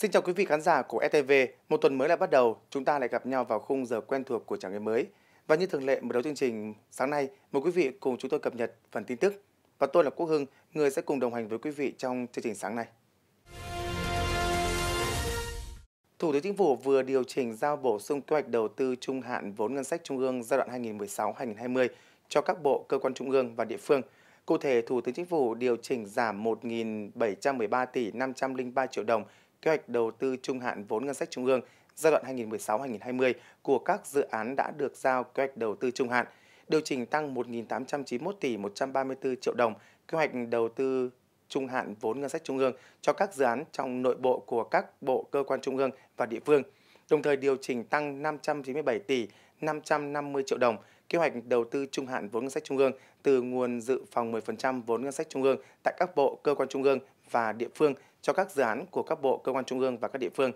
Xin chào quý vị khán giả của STV. E một tuần mới lại bắt đầu, chúng ta lại gặp nhau vào khung giờ quen thuộc của chào ngày mới. Và như thường lệ, mở đầu chương trình sáng nay, mời quý vị cùng chúng tôi cập nhật phần tin tức. Và tôi là Quốc Hưng, người sẽ cùng đồng hành với quý vị trong chương trình sáng nay. Thủ tướng Chính phủ vừa điều chỉnh giao bổ sung kế hoạch đầu tư trung hạn vốn ngân sách trung ương giai đoạn 2016-2020 cho các bộ, cơ quan trung ương và địa phương. Cụ thể, Thủ tướng Chính phủ điều chỉnh giảm 1.713 tỷ 503 triệu đồng kế hoạch đầu tư trung hạn vốn ngân sách trung ương giai đoạn 2016-2020 của các dự án đã được giao kế hoạch đầu tư trung hạn, điều chỉnh tăng 1.891 tỷ 134 triệu đồng kế hoạch đầu tư trung hạn vốn ngân sách trung ương cho các dự án trong nội bộ của các bộ cơ quan trung ương và địa phương, đồng thời điều chỉnh tăng 597 tỷ 550 triệu đồng kế hoạch đầu tư trung hạn vốn ngân sách trung ương từ nguồn dự phòng 10% vốn ngân sách trung ương tại các bộ cơ quan trung ương và địa phương cho các dự án của các bộ, cơ quan trung ương và các địa phương.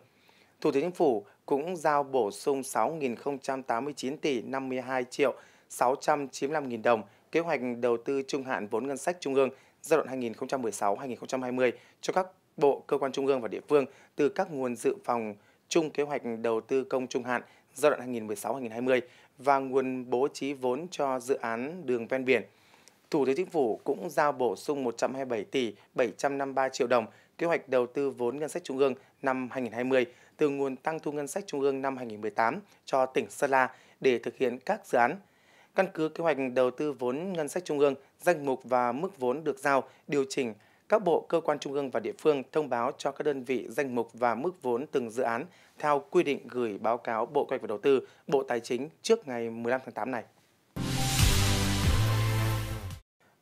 Thủ tướng Chính phủ cũng giao bổ sung 6.089 tỷ 52 triệu 695.000 đồng kế hoạch đầu tư trung hạn vốn ngân sách trung ương giai đoạn 2016-2020 cho các bộ, cơ quan trung ương và địa phương từ các nguồn dự phòng chung kế hoạch đầu tư công trung hạn giai đoạn 2016-2020 và nguồn bố trí vốn cho dự án đường ven biển. Thủ tướng Chính phủ cũng giao bổ sung 127 tỷ 753 triệu đồng kế hoạch đầu tư vốn ngân sách trung ương năm 2020 từ nguồn tăng thu ngân sách trung ương năm 2018 cho tỉnh Sơn La để thực hiện các dự án. Căn cứ kế hoạch đầu tư vốn ngân sách trung ương, danh mục và mức vốn được giao điều chỉnh các bộ, cơ quan trung ương và địa phương thông báo cho các đơn vị danh mục và mức vốn từng dự án theo quy định gửi báo cáo Bộ Kế hoạch và Đầu tư, Bộ Tài chính trước ngày 15 tháng 8 này.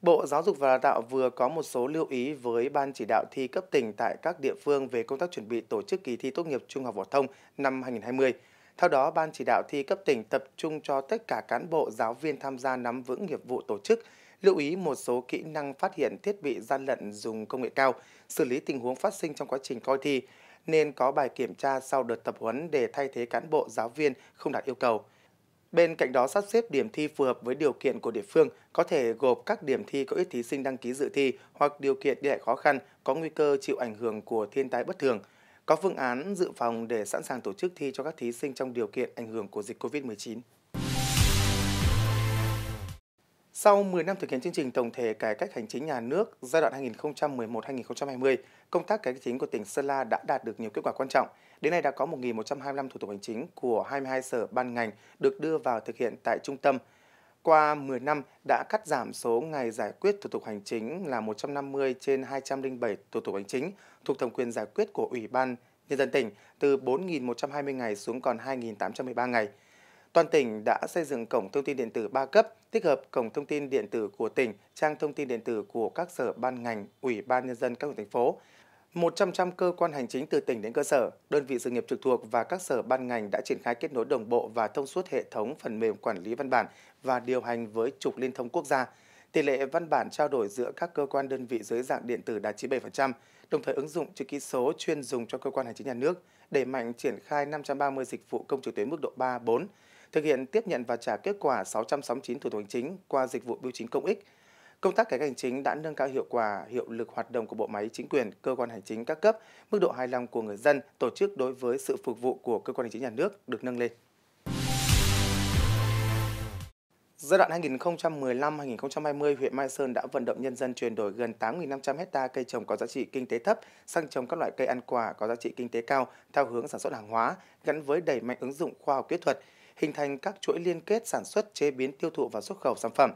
Bộ Giáo dục và Đào tạo vừa có một số lưu ý với Ban chỉ đạo thi cấp tỉnh tại các địa phương về công tác chuẩn bị tổ chức kỳ thi tốt nghiệp trung học phổ thông năm 2020. Theo đó, Ban chỉ đạo thi cấp tỉnh tập trung cho tất cả cán bộ giáo viên tham gia nắm vững nghiệp vụ tổ chức, lưu ý một số kỹ năng phát hiện thiết bị gian lận dùng công nghệ cao, xử lý tình huống phát sinh trong quá trình coi thi, nên có bài kiểm tra sau đợt tập huấn để thay thế cán bộ giáo viên không đạt yêu cầu. Bên cạnh đó sắp xếp điểm thi phù hợp với điều kiện của địa phương có thể gộp các điểm thi có ít thí sinh đăng ký dự thi hoặc điều kiện đi lại khó khăn có nguy cơ chịu ảnh hưởng của thiên tai bất thường. Có phương án dự phòng để sẵn sàng tổ chức thi cho các thí sinh trong điều kiện ảnh hưởng của dịch COVID-19. Sau 10 năm thực hiện chương trình tổng thể cải cách hành chính nhà nước giai đoạn 2011-2020, công tác cải cách chính của tỉnh Sơn La đã đạt được nhiều kết quả quan trọng. Đến nay đã có 1.125 thủ tục hành chính của 22 sở ban ngành được đưa vào thực hiện tại trung tâm. Qua 10 năm đã cắt giảm số ngày giải quyết thủ tục hành chính là 150 trên 207 thủ tục hành chính thuộc thẩm quyền giải quyết của Ủy ban Nhân dân tỉnh từ 4.120 ngày xuống còn 2.813 ngày – Toàn tỉnh đã xây dựng cổng thông tin điện tử 3 cấp, tích hợp cổng thông tin điện tử của tỉnh, trang thông tin điện tử của các sở ban ngành, ủy ban nhân dân các huyện thành phố. 100% cơ quan hành chính từ tỉnh đến cơ sở, đơn vị sự nghiệp trực thuộc và các sở ban ngành đã triển khai kết nối đồng bộ và thông suốt hệ thống phần mềm quản lý văn bản và điều hành với trục liên thông quốc gia. Tỷ lệ văn bản trao đổi giữa các cơ quan đơn vị dưới dạng điện tử đạt 97%, đồng thời ứng dụng chữ ký số chuyên dùng cho cơ quan hành chính nhà nước, đẩy mạnh triển khai 530 dịch vụ công trực tuyến mức độ 3, 4 thực hiện tiếp nhận và trả kết quả 669 thủ tục hành chính qua dịch vụ bưu chính công ích. Công tác cải cách hành chính đã nâng cao hiệu quả, hiệu lực hoạt động của bộ máy chính quyền, cơ quan hành chính các cấp, mức độ hài lòng của người dân, tổ chức đối với sự phục vụ của cơ quan hành chính nhà nước được nâng lên. Giai đoạn 2015-2020, huyện Mai Sơn đã vận động nhân dân chuyển đổi gần 8.500 hecta cây trồng có giá trị kinh tế thấp sang trồng các loại cây ăn quả có giá trị kinh tế cao theo hướng sản xuất hàng hóa gắn với đẩy mạnh ứng dụng khoa học kỹ thuật hình thành các chuỗi liên kết sản xuất, chế biến, tiêu thụ và xuất khẩu sản phẩm.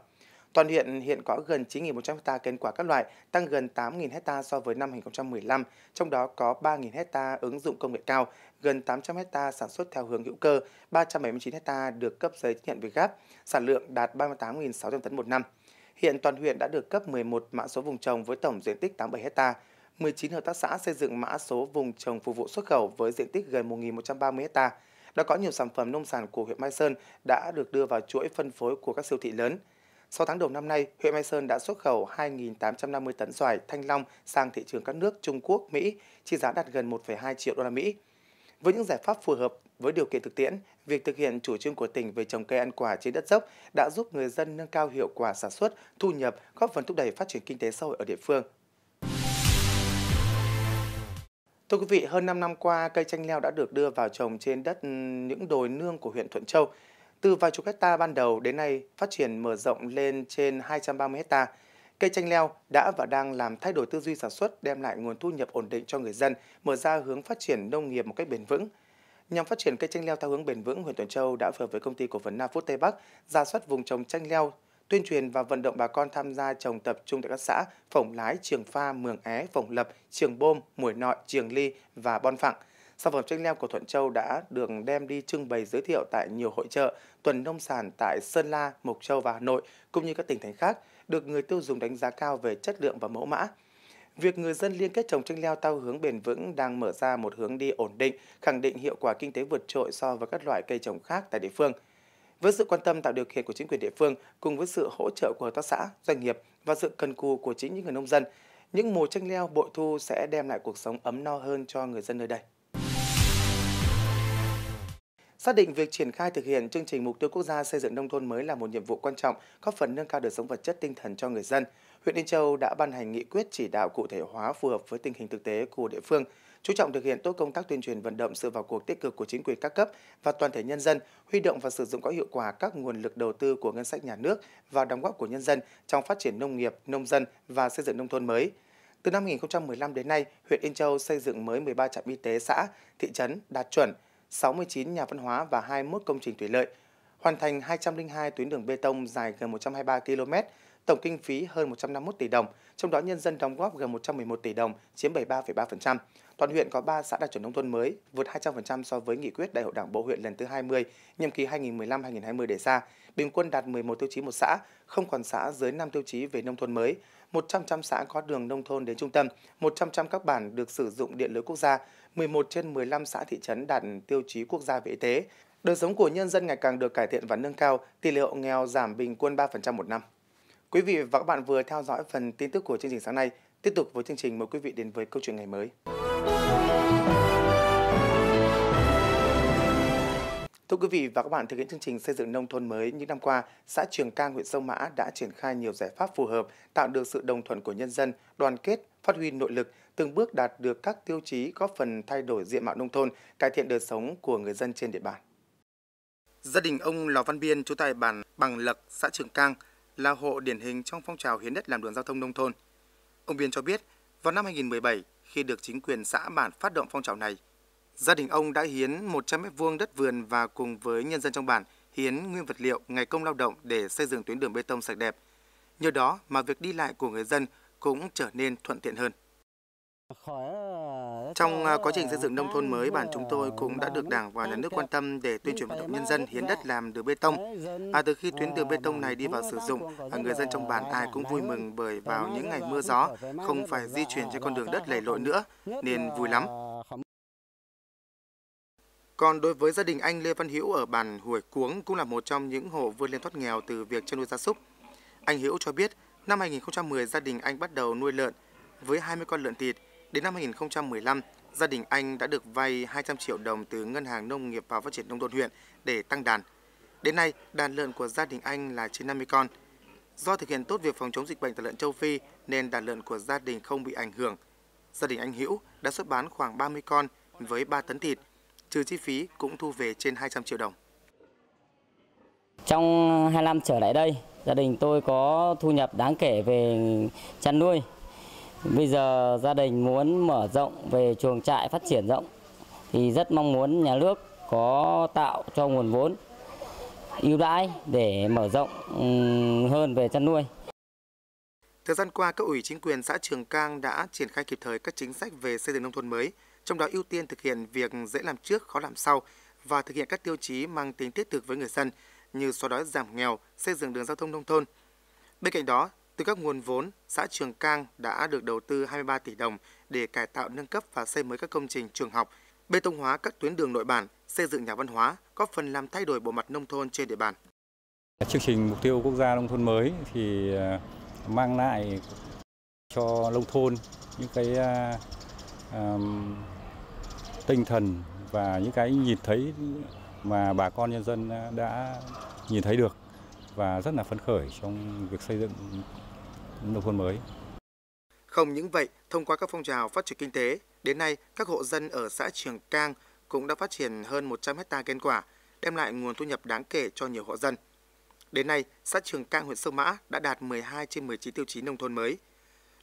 Toàn huyện hiện có gần 9.100 ha kén quả các loại, tăng gần 8.000 ha so với năm 2015, trong đó có 3.000 ha ứng dụng công nghệ cao, gần 800 ha sản xuất theo hướng hữu cơ, 379 ha được cấp giấy chứng nhận việt gáp, sản lượng đạt 38.600 tấn một năm. Hiện toàn huyện đã được cấp 11 mã số vùng trồng với tổng diện tích 87 ha. 19 hợp tác xã xây dựng mã số vùng trồng phục vụ xuất khẩu với diện tích gần 1.130 hectare đã có nhiều sản phẩm nông sản của huyện Mai Sơn đã được đưa vào chuỗi phân phối của các siêu thị lớn. 6 tháng đầu năm nay, huyện Mai Sơn đã xuất khẩu 2.850 tấn xoài thanh long sang thị trường các nước Trung Quốc, Mỹ, trị giá đạt gần 1,2 triệu đô la Mỹ. Với những giải pháp phù hợp với điều kiện thực tiễn, việc thực hiện chủ trương của tỉnh về trồng cây ăn quả trên đất dốc đã giúp người dân nâng cao hiệu quả sản xuất, thu nhập, góp phần thúc đẩy phát triển kinh tế xã hội ở địa phương Thưa quý vị, hơn 5 năm qua, cây chanh leo đã được đưa vào trồng trên đất ừ, những đồi nương của huyện Thuận Châu. Từ vài chục hecta ban đầu đến nay, phát triển mở rộng lên trên 230 hecta. Cây chanh leo đã và đang làm thay đổi tư duy sản xuất, đem lại nguồn thu nhập ổn định cho người dân, mở ra hướng phát triển nông nghiệp một cách bền vững. Nhằm phát triển cây chanh leo theo hướng bền vững, huyện Tuần Châu đã phối hợp với công ty cổ phần Na Phút Tây Bắc ra soát vùng trồng chanh leo tuyên truyền và vận động bà con tham gia trồng tập trung tại các xã Phổng Lái, Trường Pha, Mường É, Phổng Lập, Trường Bôm, Mùi Nọi, Trường Ly và Bon Phẳng. Sản phẩm chanh leo của Thuận Châu đã được đem đi trưng bày giới thiệu tại nhiều hội trợ, tuần nông sản tại Sơn La, Mộc Châu và Hà Nội, cũng như các tỉnh thành khác, được người tiêu dùng đánh giá cao về chất lượng và mẫu mã. Việc người dân liên kết trồng chanh leo theo hướng bền vững đang mở ra một hướng đi ổn định, khẳng định hiệu quả kinh tế vượt trội so với các loại cây trồng khác tại địa phương – với sự quan tâm tạo điều kiện của chính quyền địa phương cùng với sự hỗ trợ của hợp tác xã, doanh nghiệp và sự cần cù của chính những người nông dân, những mùa chanh leo bội thu sẽ đem lại cuộc sống ấm no hơn cho người dân nơi đây. Xác định việc triển khai thực hiện chương trình mục tiêu quốc gia xây dựng nông thôn mới là một nhiệm vụ quan trọng, góp phần nâng cao đời sống vật chất tinh thần cho người dân. Huyện Yên Châu đã ban hành nghị quyết chỉ đạo cụ thể hóa phù hợp với tình hình thực tế của địa phương – chú trọng thực hiện tốt công tác tuyên truyền vận động sự vào cuộc tích cực của chính quyền các cấp và toàn thể nhân dân, huy động và sử dụng có hiệu quả các nguồn lực đầu tư của ngân sách nhà nước và đóng góp của nhân dân trong phát triển nông nghiệp, nông dân và xây dựng nông thôn mới. Từ năm 2015 đến nay, huyện Yên Châu xây dựng mới 13 trạm y tế xã, thị trấn đạt chuẩn, 69 nhà văn hóa và 21 công trình thủy lợi, hoàn thành 202 tuyến đường bê tông dài gần 123 km, tổng kinh phí hơn 151 tỷ đồng, trong đó nhân dân đóng góp gần 111 tỷ đồng, chiếm 73,3% toàn huyện có 3 xã đạt chuẩn nông thôn mới, vượt 200% so với nghị quyết Đại hội Đảng bộ huyện lần thứ 20, nhiệm kỳ 2015-2020 đề ra, bình quân đạt 11 tiêu chí một xã, không còn xã dưới 5 tiêu chí về nông thôn mới. 100% xã có đường nông thôn đến trung tâm, 100% các bản được sử dụng điện lưới quốc gia, 11 trên 15 xã thị trấn đạt tiêu chí quốc gia về y tế. Đời sống của nhân dân ngày càng được cải thiện và nâng cao, tỷ lệ hộ nghèo giảm bình quân 3% một năm. Quý vị và các bạn vừa theo dõi phần tin tức của chương trình sáng nay. Tiếp tục với chương trình mời quý vị đến với câu chuyện ngày mới. Thưa quý vị và các bạn, thực hiện chương trình xây dựng nông thôn mới những năm qua, xã Trường Cang, huyện Sông Mã đã triển khai nhiều giải pháp phù hợp, tạo được sự đồng thuận của nhân dân, đoàn kết, phát huy nội lực, từng bước đạt được các tiêu chí góp phần thay đổi diện mạo nông thôn, cải thiện đời sống của người dân trên địa bàn. Gia đình ông Lò Văn Biên chú tại bản Bằng Lộc, xã Trường Cang là hộ điển hình trong phong trào hiến đất làm đường giao thông nông thôn. Ông Biên cho biết, vào năm 2017, khi được chính quyền xã bản phát động phong trào này, gia đình ông đã hiến 100 m2 đất vườn và cùng với nhân dân trong bản hiến nguyên vật liệu, ngày công lao động để xây dựng tuyến đường bê tông sạch đẹp. Nhờ đó mà việc đi lại của người dân cũng trở nên thuận tiện hơn. Khỏi trong ờ, à, quá trình xây dựng nông thôn mới, bản chúng tôi cũng đã được Đảng và Nhà nước quan tâm để tuyên truyền vận động nhân dân hiến đất làm đường bê tông. À, từ khi tuyến đường bê tông này đi vào sử dụng, à, người dân trong bản ai cũng vui mừng bởi vào những ngày mưa gió, không phải di chuyển trên con đường đất lầy lội nữa, nên vui lắm. Còn đối với gia đình anh Lê Văn Hữu ở bản Hủy Cuống cũng là một trong những hộ vươn lên thoát nghèo từ việc chăn nuôi gia súc. Anh Hữu cho biết, năm 2010 gia đình anh bắt đầu nuôi lợn với 20 con lợn thịt, Đến năm 2015, gia đình anh đã được vay 200 triệu đồng từ Ngân hàng Nông nghiệp và Phát triển Nông thôn huyện để tăng đàn. Đến nay, đàn lợn của gia đình anh là trên 50 con. Do thực hiện tốt việc phòng chống dịch bệnh tại lợn châu Phi nên đàn lợn của gia đình không bị ảnh hưởng. Gia đình anh Hữu đã xuất bán khoảng 30 con với 3 tấn thịt, trừ chi phí cũng thu về trên 200 triệu đồng. Trong 2 năm trở lại đây, gia đình tôi có thu nhập đáng kể về chăn nuôi Bây giờ gia đình muốn mở rộng về chuồng trại phát triển rộng thì rất mong muốn nhà nước có tạo cho nguồn vốn ưu đãi để mở rộng hơn về chăn nuôi. Thời gian qua, các ủy chính quyền xã Trường Cang đã triển khai kịp thời các chính sách về xây dựng nông thôn mới, trong đó ưu tiên thực hiện việc dễ làm trước, khó làm sau và thực hiện các tiêu chí mang tính thiết thực với người dân như xóa đói giảm nghèo, xây dựng đường giao thông nông thôn. Bên cạnh đó, từ các nguồn vốn, xã Trường Cang đã được đầu tư 23 tỷ đồng để cải tạo nâng cấp và xây mới các công trình trường học, bê tông hóa các tuyến đường nội bản, xây dựng nhà văn hóa, góp phần làm thay đổi bộ mặt nông thôn trên địa bàn. Chương trình mục tiêu quốc gia nông thôn mới thì à, mang lại cho nông thôn những cái uh, tinh thần và những cái nhìn thấy mà bà con nhân dân đã nhìn thấy được và rất là phấn khởi trong việc xây dựng nông thôn mới. Không những vậy, thông qua các phong trào phát triển kinh tế, đến nay các hộ dân ở xã Trường Cang cũng đã phát triển hơn 100 hecta kênh quả, đem lại nguồn thu nhập đáng kể cho nhiều hộ dân. Đến nay, xã Trường Cang huyện Sông Mã đã đạt 12 trên 19 tiêu chí nông thôn mới.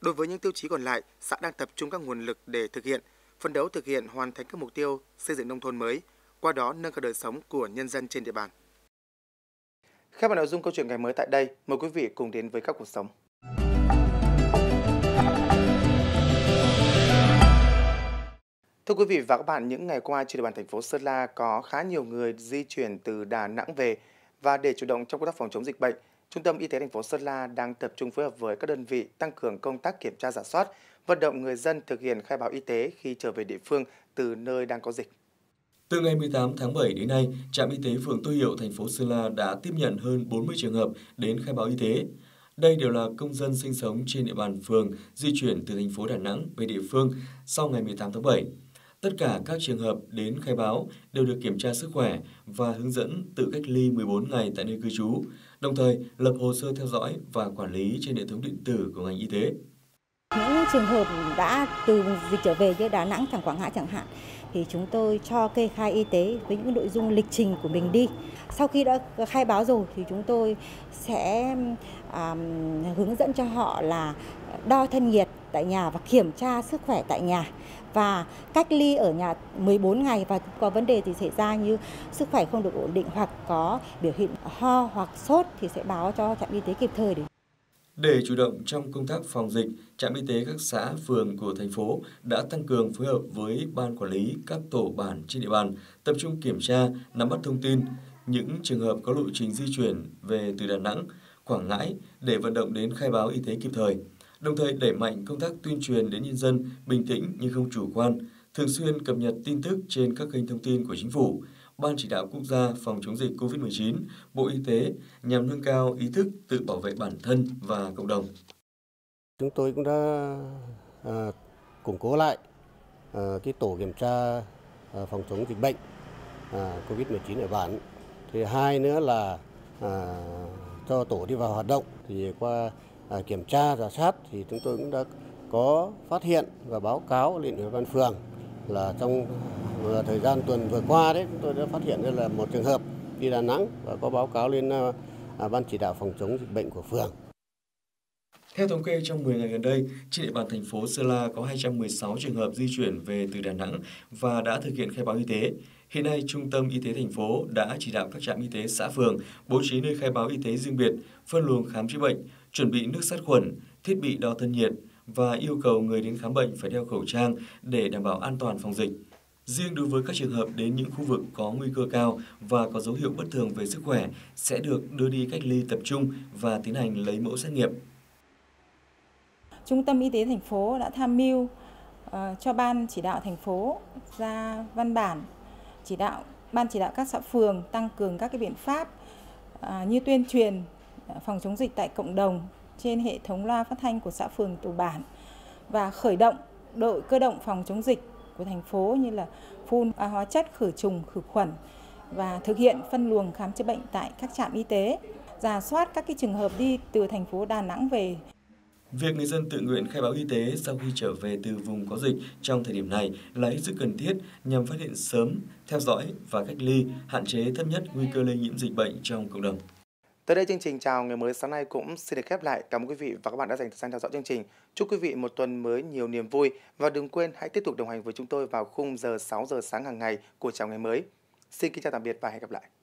Đối với những tiêu chí còn lại, xã đang tập trung các nguồn lực để thực hiện, phấn đấu thực hiện hoàn thành các mục tiêu xây dựng nông thôn mới, qua đó nâng cao đời sống của nhân dân trên địa bàn. Khép lại nội dung câu chuyện ngày mới tại đây, mời quý vị cùng đến với các cuộc sống. Thưa quý vị và các bạn, những ngày qua trên địa bàn thành phố Sơn La có khá nhiều người di chuyển từ Đà Nẵng về và để chủ động trong công tác phòng chống dịch bệnh, Trung tâm Y tế thành phố Sơn La đang tập trung phối hợp với các đơn vị tăng cường công tác kiểm tra giả soát, vận động người dân thực hiện khai báo y tế khi trở về địa phương từ nơi đang có dịch. Từ ngày 18 tháng 7 đến nay, trạm y tế phường Tô Hiệu, thành phố Sơn La đã tiếp nhận hơn 40 trường hợp đến khai báo y tế. Đây đều là công dân sinh sống trên địa bàn phường di chuyển từ thành phố Đà Nẵng về địa phương sau ngày 18 tháng 7. Tất cả các trường hợp đến khai báo đều được kiểm tra sức khỏe và hướng dẫn tự cách ly 14 ngày tại nơi cư trú, đồng thời lập hồ sơ theo dõi và quản lý trên hệ thống điện tử của ngành y tế. Những trường hợp đã từ vùng dịch trở về như Đà Nẵng, chẳng Quảng Ngãi chẳng hạn thì chúng tôi cho kê khai y tế với những nội dung lịch trình của mình đi. Sau khi đã khai báo rồi thì chúng tôi sẽ à, hướng dẫn cho họ là đo thân nhiệt tại nhà và kiểm tra sức khỏe tại nhà và cách ly ở nhà 14 ngày và có vấn đề gì xảy ra như sức khỏe không được ổn định hoặc có biểu hiện ho hoặc sốt thì sẽ báo cho trạm y tế kịp thời để để chủ động trong công tác phòng dịch, trạm y tế các xã, phường của thành phố đã tăng cường phối hợp với ban quản lý các tổ bản trên địa bàn, tập trung kiểm tra, nắm bắt thông tin, những trường hợp có lộ trình di chuyển về từ Đà Nẵng, Quảng Ngãi để vận động đến khai báo y tế kịp thời, đồng thời đẩy mạnh công tác tuyên truyền đến nhân dân bình tĩnh nhưng không chủ quan, thường xuyên cập nhật tin tức trên các kênh thông tin của chính phủ, Ban Chỉ đạo Quốc gia phòng chống dịch COVID-19, Bộ Y tế nhằm nâng cao ý thức tự bảo vệ bản thân và cộng đồng. Chúng tôi cũng đã à, củng cố lại à, cái tổ kiểm tra à, phòng chống dịch bệnh à, COVID-19 ở bản. Thì hai nữa là à, cho tổ đi vào hoạt động thì qua à, kiểm tra giả soát thì chúng tôi cũng đã có phát hiện và báo cáo lên ủy ban phường là trong mà thời gian tuần vừa qua đấy chúng tôi đã phát hiện ra là một trường hợp đi Đà Nẵng và có báo cáo lên à, ban chỉ đạo phòng chống dịch bệnh của phường. Theo thống kê trong 10 ngày gần đây, trên địa bàn thành phố Sơ La có 216 trường hợp di chuyển về từ Đà Nẵng và đã thực hiện khai báo y tế. Hiện nay, Trung tâm Y tế thành phố đã chỉ đạo các trạm y tế xã phường bố trí nơi khai báo y tế riêng biệt, phân luồng khám chữa bệnh, chuẩn bị nước sát khuẩn, thiết bị đo thân nhiệt và yêu cầu người đến khám bệnh phải đeo khẩu trang để đảm bảo an toàn phòng dịch. Riêng đối với các trường hợp đến những khu vực có nguy cơ cao và có dấu hiệu bất thường về sức khỏe sẽ được đưa đi cách ly tập trung và tiến hành lấy mẫu xét nghiệm. Trung tâm Y tế thành phố đã tham mưu uh, cho ban chỉ đạo thành phố ra văn bản chỉ đạo ban chỉ đạo các xã phường tăng cường các cái biện pháp uh, như tuyên truyền ờ, phòng chống dịch tại cộng đồng trên hệ thống loa phát thanh của xã phường tổ bản và khởi động đội cơ động phòng chống dịch của thành phố như là phun hóa chất khử trùng, khử khuẩn và thực hiện phân luồng khám chữa bệnh tại các trạm y tế, giả soát các cái trường hợp đi từ thành phố Đà Nẵng về. Việc người dân tự nguyện khai báo y tế sau khi trở về từ vùng có dịch trong thời điểm này là hết sức cần thiết nhằm phát hiện sớm, theo dõi và cách ly, hạn chế thấp nhất nguy cơ lây nhiễm dịch bệnh trong cộng đồng. Tới đây chương trình chào ngày mới sáng nay cũng xin được khép lại. Cảm ơn quý vị và các bạn đã dành thời gian theo dõi chương trình. Chúc quý vị một tuần mới nhiều niềm vui và đừng quên hãy tiếp tục đồng hành với chúng tôi vào khung giờ 6 giờ sáng hàng ngày của chào ngày mới. Xin kính chào tạm biệt và hẹn gặp lại.